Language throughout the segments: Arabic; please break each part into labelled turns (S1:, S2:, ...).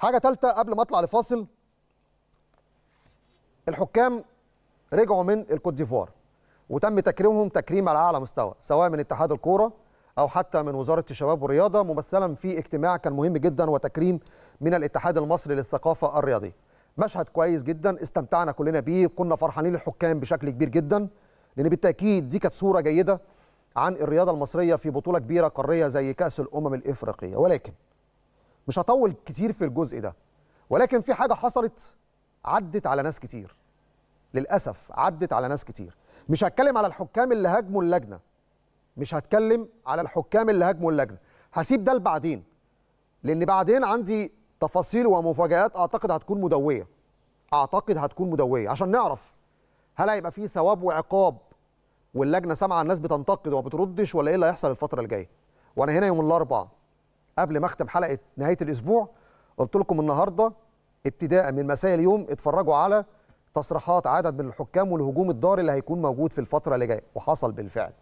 S1: حاجه ثالثه قبل ما اطلع لفاصل الحكام رجعوا من الكوت ديفوار وتم تكريمهم تكريم على اعلى مستوى سواء من اتحاد الكوره او حتى من وزاره الشباب والرياضه ممثلا في اجتماع كان مهم جدا وتكريم من الاتحاد المصري للثقافه الرياضيه مشهد كويس جدا استمتعنا كلنا بيه كنا فرحانين الحكام بشكل كبير جدا لان بالتاكيد دي كانت صوره جيده عن الرياضه المصريه في بطوله كبيره قاريه زي كاس الامم الافريقيه ولكن مش هطول كتير في الجزء ده ولكن في حاجه حصلت عدت على ناس كتير للاسف عدت على ناس كتير مش هتكلم على الحكام اللي هاجموا اللجنه مش هتكلم على الحكام اللي هاجموا اللجنه هسيب ده لبعدين لان بعدين عندي تفاصيل ومفاجات اعتقد هتكون مدويه اعتقد هتكون مدويه عشان نعرف هل هيبقى في ثواب وعقاب واللجنه سامعه الناس بتنتقد وما بتردش ولا ايه اللي هيحصل الفتره الجايه وانا هنا يوم الاربعاء قبل ما اختم حلقه نهايه الاسبوع قلت لكم النهارده ابتداء من مساء اليوم اتفرجوا على تصريحات عدد من الحكام والهجوم الدار اللي هيكون موجود في الفتره اللي جايه وحصل بالفعل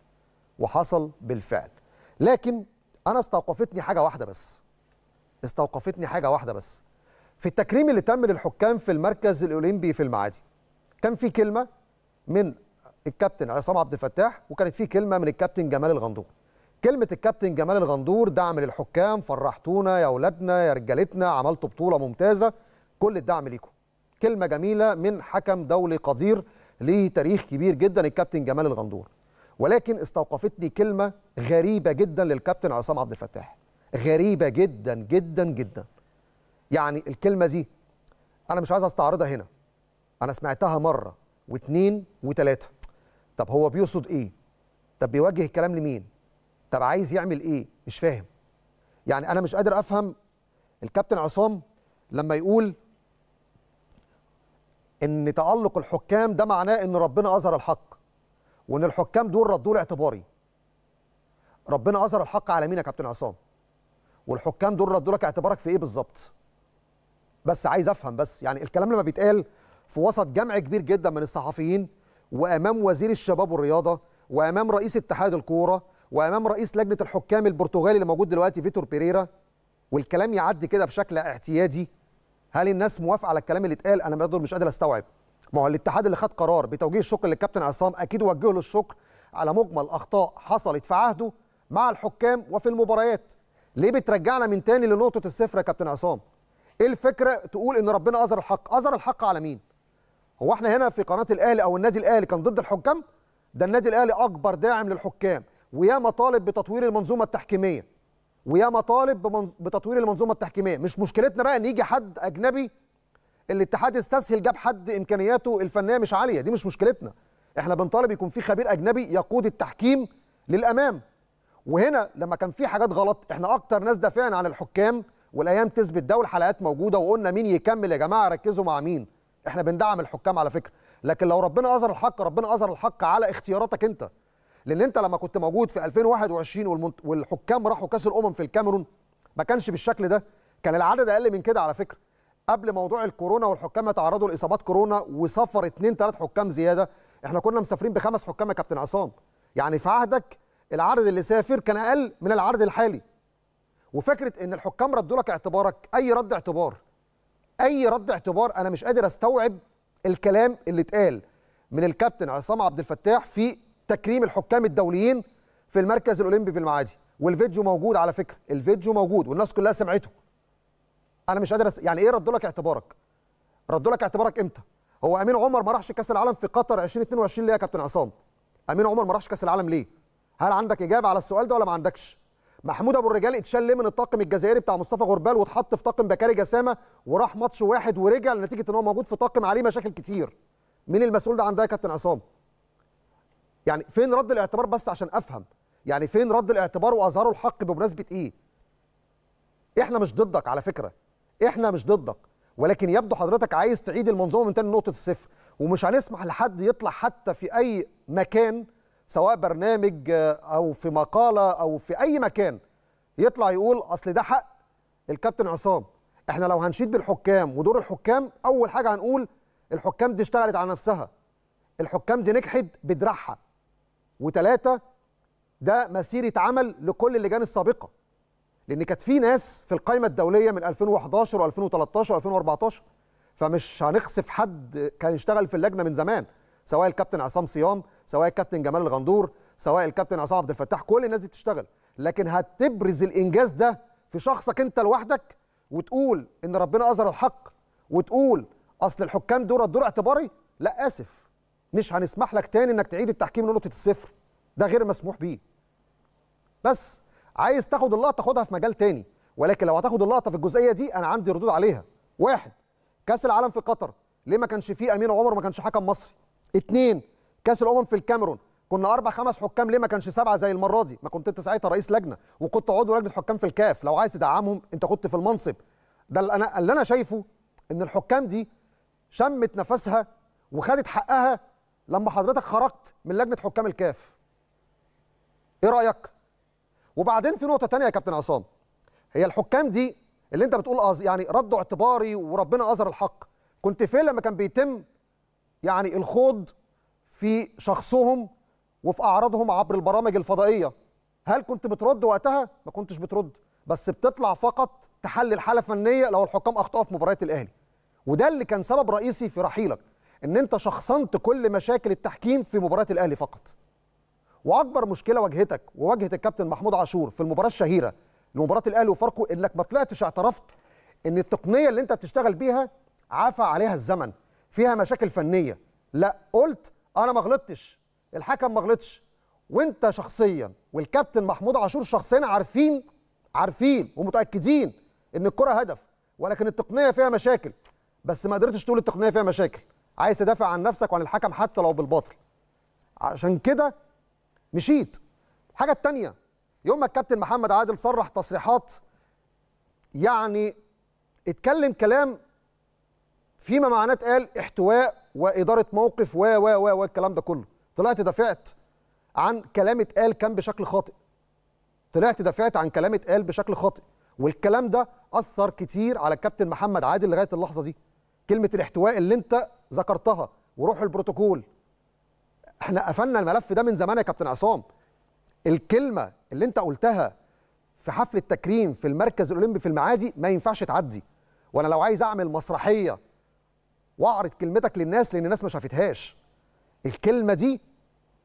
S1: وحصل بالفعل لكن انا استوقفتني حاجه واحده بس استوقفتني حاجه واحده بس في التكريم اللي تم للحكام في المركز الاولمبي في المعادي كان في كلمه من الكابتن عصام عبد الفتاح وكانت في كلمه من الكابتن جمال الغندور كلمة الكابتن جمال الغندور دعم للحكام فرحتونا يا أولادنا يا رجالتنا عملتوا بطولة ممتازة كل الدعم ليكم كلمة جميلة من حكم دولي قدير ليه تاريخ كبير جدا الكابتن جمال الغندور ولكن استوقفتني كلمة غريبة جدا للكابتن عصام عبد الفتاح غريبة جدا جدا جدا يعني الكلمة دي أنا مش عايز أستعرضها هنا أنا سمعتها مرة واتنين وتلاتة طب هو بيقصد إيه؟ طب بيوجه الكلام لمين؟ طب عايز يعمل ايه مش فاهم يعني انا مش قادر افهم الكابتن عصام لما يقول ان تالق الحكام ده معناه ان ربنا اظهر الحق وان الحكام دول له اعتباري ربنا اظهر الحق على مين يا كابتن عصام والحكام دول ردوا لك اعتبارك في ايه بالظبط بس عايز افهم بس يعني الكلام لما بيتقال في وسط جمع كبير جدا من الصحفيين وامام وزير الشباب والرياضه وامام رئيس اتحاد الكوره وامام رئيس لجنه الحكام البرتغالي اللي موجود دلوقتي فيتور بيريرا والكلام يعدي كده بشكل اعتيادي هل الناس موافقه على الكلام اللي اتقال انا برضه مش قادر استوعب ما هو الاتحاد اللي خد قرار بتوجيه الشكر للكابتن عصام اكيد وجهه له الشكر على مجمل اخطاء حصلت في عهده مع الحكام وفي المباريات ليه بترجعنا من تاني لنقطه الصفر يا كابتن عصام ايه الفكره تقول ان ربنا اظهر الحق اظهر الحق على مين هو احنا هنا في قناه الاهلي او النادي الاهلي كان ضد الحكام ده النادي الاهلي اكبر داعم للحكام ويا مطالب بتطوير المنظومه التحكيميه ويا مطالب بتطوير المنظومه التحكيميه مش مشكلتنا بقى ان يجي حد اجنبي الاتحاد استسهل جاب حد امكانياته الفنيه مش عاليه دي مش مشكلتنا احنا بنطالب يكون في خبير اجنبي يقود التحكيم للامام وهنا لما كان في حاجات غلط احنا اكتر ناس دافعنا عن الحكام والايام تثبت ده والحلقات موجوده وقلنا مين يكمل يا جماعه ركزوا مع مين احنا بندعم الحكام على فكره لكن لو ربنا اظهر الحق ربنا اظهر الحق على اختياراتك انت لان انت لما كنت موجود في 2021 والمنت... والحكام راحوا كاس الامم في الكاميرون ما كانش بالشكل ده كان العدد اقل من كده على فكره قبل موضوع الكورونا والحكام تعرضوا لاصابات كورونا وسفر اثنين ثلاث حكام زياده احنا كنا مسافرين بخمس حكام يا كابتن عصام يعني في عهدك العدد اللي سافر كان اقل من العدد الحالي وفكره ان الحكام ردوا لك اعتبارك اي رد اعتبار اي رد اعتبار انا مش قادر استوعب الكلام اللي اتقال من الكابتن عصام عبد الفتاح في تكريم الحكام الدوليين في المركز الاولمبي في المعادي والفيديو موجود على فكره الفيديو موجود والناس كلها سمعته انا مش قادر يعني ايه ردوا لك اعتبارك ردوا لك اعتبارك امتى هو امين عمر ما راحش كاس العالم في قطر 2022 ليه يا كابتن عصام امين عمر ما راحش كاس العالم ليه هل عندك اجابه على السؤال ده ولا ما عندكش محمود ابو الرجال اتشال ليه من الطاقم الجزائري بتاع مصطفى غربال واتحط في طاقم بكاري جسامه وراح ماتش واحد ورجع نتيجه ان هو موجود في طاقم عليه مشاكل كتير مين المسؤول ده عندها يا كابتن عصام يعني فين رد الاعتبار بس عشان افهم يعني فين رد الاعتبار واظهروا الحق بمناسبه ايه احنا مش ضدك على فكره احنا مش ضدك ولكن يبدو حضرتك عايز تعيد المنظومه من تاني نقطه الصفر ومش هنسمح لحد يطلع حتى في اي مكان سواء برنامج آه، او في مقاله او في اي مكان يطلع يقول اصل ده حق الكابتن عصام احنا لو هنشيد بالحكام ودور الحكام اول حاجه هنقول الحكام دي اشتغلت على نفسها الحكام دي نجحت بدراعها وتلاتة ده مسيرة عمل لكل اللجان السابقة لأن كانت في ناس في القائمة الدولية من 2011 و2013 و2014 فمش هنخسف حد كان يشتغل في اللجنة من زمان سواء الكابتن عصام صيام سواء الكابتن جمال الغندور سواء الكابتن عصام عبد الفتاح كل الناس دي بتشتغل لكن هتبرز الإنجاز ده في شخصك أنت لوحدك وتقول إن ربنا أظهر الحق وتقول أصل الحكام دول دور اعتباري لا آسف مش هنسمح لك تاني انك تعيد التحكيم لنقطه الصفر ده غير مسموح بيه بس عايز تاخد اللقطه خدها في مجال تاني ولكن لو هتاخد اللقطه في الجزئيه دي انا عندي ردود عليها واحد كاس العالم في قطر ليه ما كانش فيه امين عمر ما كانش حكم مصري اتنين كاس الامم في الكاميرون كنا اربع خمس حكام ليه ما كانش سبعه زي المره دي ما كنت انت ساعتها رئيس لجنه وكنت عضو لجنه حكام في الكاف لو عايز تدعمهم انت كنت في المنصب ده اللي انا اللي انا شايفه ان الحكام دي شمت نفسها وخدت حقها لما حضرتك خرجت من لجنه حكام الكاف ايه رايك وبعدين في نقطه تانية يا كابتن عصام هي الحكام دي اللي انت بتقول أز... يعني ردوا اعتباري وربنا اظهر الحق كنت فين لما كان بيتم يعني الخوض في شخصهم وفي اعراضهم عبر البرامج الفضائيه هل كنت بترد وقتها ما كنتش بترد بس بتطلع فقط تحلل حاله فنيه لو الحكام اخطاوا في مباريات الاهلي وده اللي كان سبب رئيسي في رحيلك ان انت شخصنت كل مشاكل التحكيم في مباراه الاهلي فقط واكبر مشكله واجهتك وواجهه الكابتن محمود عاشور في المباراه الشهيره لمباراه الاهلي وفاركو انك ما طلعتش اعترفت ان التقنيه اللي انت بتشتغل بيها عفى عليها الزمن فيها مشاكل فنيه لا قلت انا ما غلطتش الحكم ما غلطش وانت شخصيا والكابتن محمود عاشور شخصيا عارفين عارفين ومتاكدين ان الكره هدف ولكن التقنيه فيها مشاكل بس ما قدرتش تقول التقنيه فيها مشاكل عايز تدافع عن نفسك وعن الحكم حتى لو بالباطل عشان كده مشيت الحاجه التانية يوم ما الكابتن محمد عادل صرح تصريحات يعني اتكلم كلام فيما معناه اتقال احتواء واداره موقف و و و والكلام ده كله طلعت دافعت عن كلام اتقال كان بشكل خاطئ طلعت دافعت عن كلام اتقال بشكل خاطئ والكلام ده اثر كتير على الكابتن محمد عادل لغايه اللحظه دي كلمه الاحتواء اللي انت ذكرتها وروح البروتوكول احنا قفلنا الملف ده من زمان يا كابتن عصام الكلمه اللي انت قلتها في حفل التكريم في المركز الاولمبي في المعادي ما ينفعش تعدي وانا لو عايز اعمل مسرحيه واعرض كلمتك للناس لان الناس ما شافتهاش الكلمه دي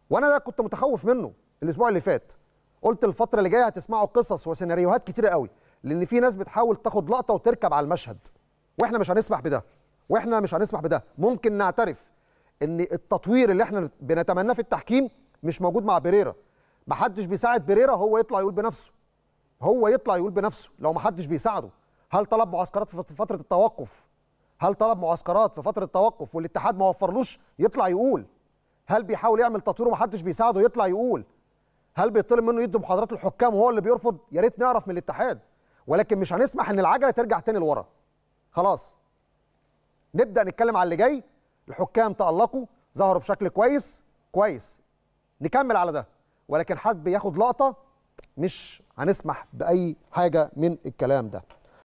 S1: وانا ده كنت متخوف منه الاسبوع اللي فات قلت الفتره اللي جايه هتسمعوا قصص وسيناريوهات كتيره قوي لان في ناس بتحاول تاخد لقطه وتركب على المشهد واحنا مش هنسمح بده واحنا مش هنسمح بده ممكن نعترف ان التطوير اللي احنا بنتمناه في التحكيم مش موجود مع بيريرا محدش بيساعد بيريرا هو يطلع يقول بنفسه هو يطلع يقول بنفسه لو محدش بيساعده هل طلب معسكرات في فتره التوقف هل طلب معسكرات في فتره التوقف والاتحاد ما وفرلوش يطلع يقول هل بيحاول يعمل تطوير ومحدش بيساعده يطلع يقول هل بيطلب منه يدي محاضرات الحكام وهو اللي بيرفض يا ريت نعرف من الاتحاد ولكن مش هنسمح ان العجله ترجع تاني لورا خلاص نبدا نتكلم على اللي جاي الحكام تالقوا ظهروا بشكل كويس كويس نكمل على ده ولكن حد بياخد لقطه مش هنسمح باي حاجه من الكلام ده